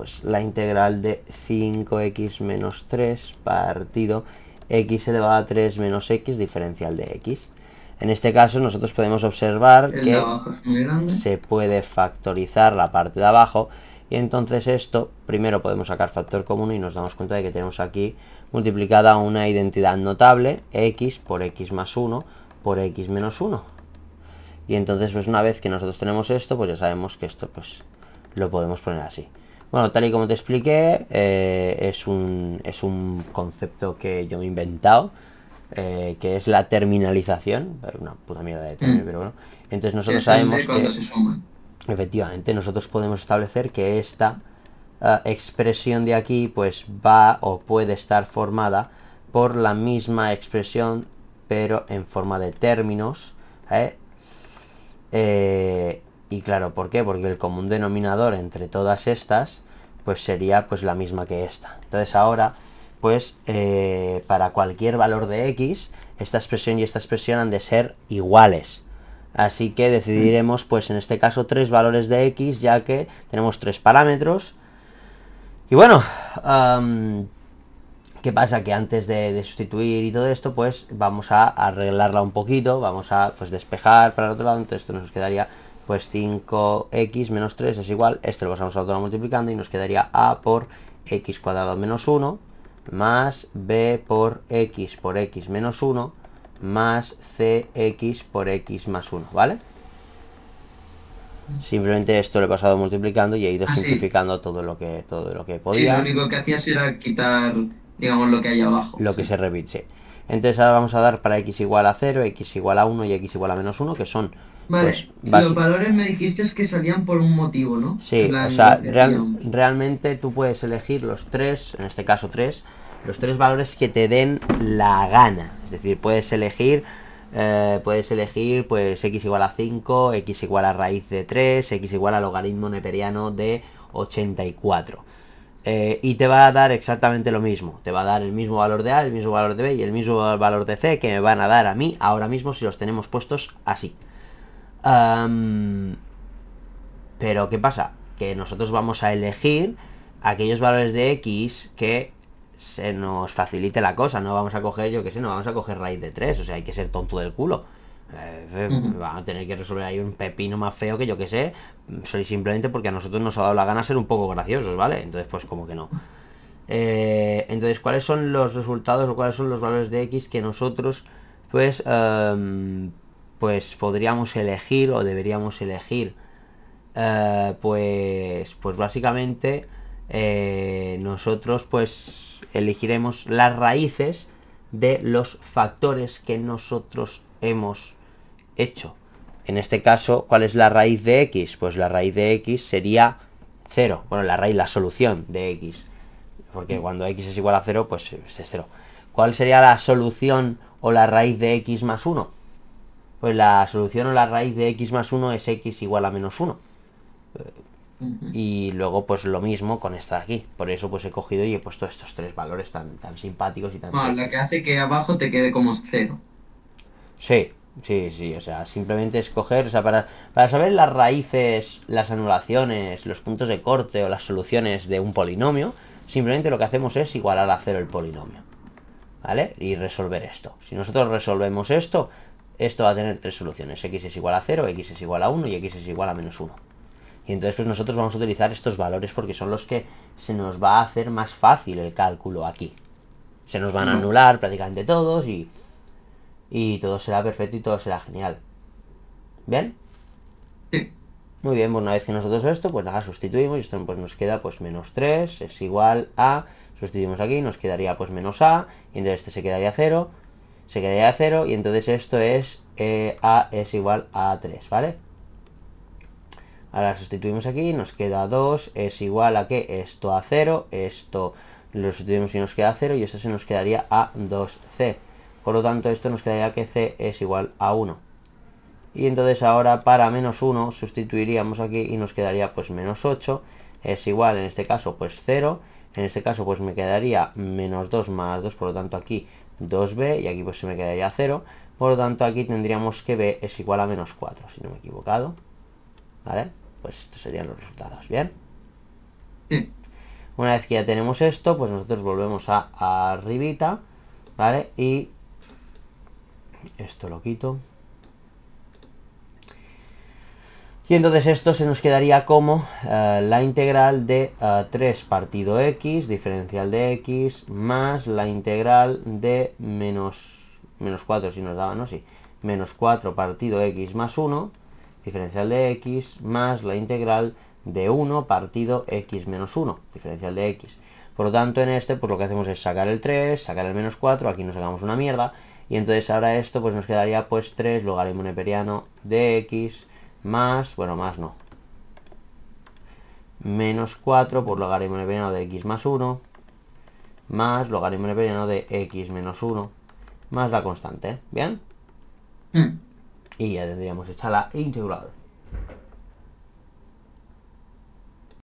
pues la integral de 5x menos 3 partido x elevado a 3 menos x diferencial de x. En este caso nosotros podemos observar que se puede factorizar la parte de abajo y entonces esto, primero podemos sacar factor común y nos damos cuenta de que tenemos aquí multiplicada una identidad notable, x por x más 1 por x menos 1. Y entonces pues una vez que nosotros tenemos esto, pues ya sabemos que esto pues lo podemos poner así. Bueno, tal y como te expliqué, eh, es, un, concepto que yo he inventado, eh, que es la terminalización, una puta mierda de término, mm. pero bueno. Entonces nosotros sabemos que... Efectivamente, nosotros podemos establecer que esta eh, expresión de aquí pues va o puede estar formada por la misma expresión pero en forma de términos. y claro, ¿por qué? Porque el común denominador entre todas estas pues sería pues la misma que esta. Entonces ahora, pues eh, para cualquier valor de x, esta expresión y esta expresión han de ser iguales. Así que decidiremos pues en este caso tres valores de x ya que tenemos tres parámetros. Y bueno, ¿qué pasa? Que antes de, de, sustituir y todo esto pues vamos a arreglarla un poquito, vamos a pues despejar para el otro lado, entonces esto nos quedaría pues 5x menos 3 es igual, Esto lo pasamos a otro multiplicando y nos quedaría a por x cuadrado menos 1 más b por x por x menos 1 más cx por x más 1, ¿vale? Simplemente esto lo he pasado multiplicando y he ido ah, simplificando todo lo que todo lo que podía. Sí, lo único que hacías era quitar, digamos, lo que hay abajo. Lo que se repite. Entonces ahora vamos a dar para x igual a 0, x igual a 1 y x igual a menos 1, que son Vale, pues, los valores me dijiste que salían por un motivo, ¿no? Sí, o sea, realmente tú puedes elegir los tres, en este caso tres, los tres valores que te den la gana. Es decir, puedes elegir, eh, puedes elegir pues x igual a 5, x igual a raíz de 3, x igual a logaritmo neperiano de 84. Eh, y te va a dar exactamente lo mismo. Te va a dar el mismo valor de A, el mismo valor de B y el mismo valor de C que me van a dar a mí ahora mismo si los tenemos puestos así pero ¿qué pasa? Que nosotros vamos a elegir aquellos valores de x que se nos facilite la cosa. No vamos a coger, yo que sé, no vamos a coger raíz de 3. O sea, hay que ser tonto del culo. Eh, eh Van a tener que resolver ahí un pepino más feo que yo que sé. Soy simplemente porque a nosotros nos ha dado la gana ser un poco graciosos, ¿vale? Entonces, pues como que no. Eh, entonces, ¿cuáles son los resultados o cuáles son los valores de X que nosotros, pues, em, pues podríamos elegir o deberíamos elegir eh, pues pues básicamente eh, nosotros pues elegiremos las raíces de los factores que nosotros hemos hecho en este caso cuál es la raíz de x pues la raíz de x sería 0 bueno la raíz la solución de x porque mm. cuando x es igual a 0 pues es 0 cuál sería la solución o la raíz de x más 1 pues la solución o la raíz de x más 1 es x igual a menos 1. Y luego pues lo mismo con esta de aquí. Por eso pues he cogido y he puesto estos tres valores tan, tan simpáticos y tan... Ah, la que hace que abajo te quede como cero. Sí, sí, sí. O sea, simplemente escoger, o sea, para, para saber las raíces, las anulaciones, los puntos de corte o las soluciones de un polinomio, simplemente lo que hacemos es igualar a cero el polinomio. ¿Vale? Y resolver esto. Si nosotros resolvemos esto, esto va a tener tres soluciones. X es igual a 0, X es igual a 1 y X es igual a menos 1. Y entonces pues nosotros vamos a utilizar estos valores porque son los que se nos va a hacer más fácil el cálculo aquí. Se nos van a anular prácticamente todos y, y todo será perfecto y todo será genial. ¿Bien? Muy bien, pues una vez que nosotros esto, pues nada, sustituimos y esto pues, nos queda pues menos 3 es igual a, sustituimos aquí, nos quedaría pues menos a, y entonces este se quedaría 0 se quedaría a 0 y entonces esto es eh, A es igual a 3, ¿vale? Ahora sustituimos aquí, nos queda 2, es igual a que esto a 0, esto lo sustituimos y nos queda 0 y esto se nos quedaría a 2C. Por lo tanto, esto nos quedaría que C es igual a 1. Y entonces ahora para menos 1 sustituiríamos aquí y nos quedaría pues menos 8, es igual en este caso pues 0, en este caso pues me quedaría menos 2 más 2, por lo tanto aquí 2b y aquí pues se me quedaría 0. Por lo tanto aquí tendríamos que b es igual a menos 4, si no me he equivocado. ¿Vale? Pues estos serían los resultados, ¿bien? Una vez que ya tenemos esto, pues nosotros volvemos a, arribita, ¿vale? Y esto lo quito. Y entonces esto se nos quedaría como eh, la integral de 3 eh, partido x, diferencial de x, más la integral de menos, menos 4, si nos daba, ¿no? Sí, menos 4 partido x más 1, diferencial de x, más la integral de 1 partido x menos 1, diferencial de x. Por lo tanto, en este, pues lo que hacemos es sacar el 3, sacar el menos 4, aquí nos sacamos una mierda, y entonces ahora esto, pues nos quedaría pues 3 logaritmo neperiano de x más, bueno, más no, menos 4 por logaritmo veneno de x más 1, más logaritmo veneno de x menos 1, más la constante, ¿eh? ¿bien? Mm. Y ya tendríamos hecha la integral.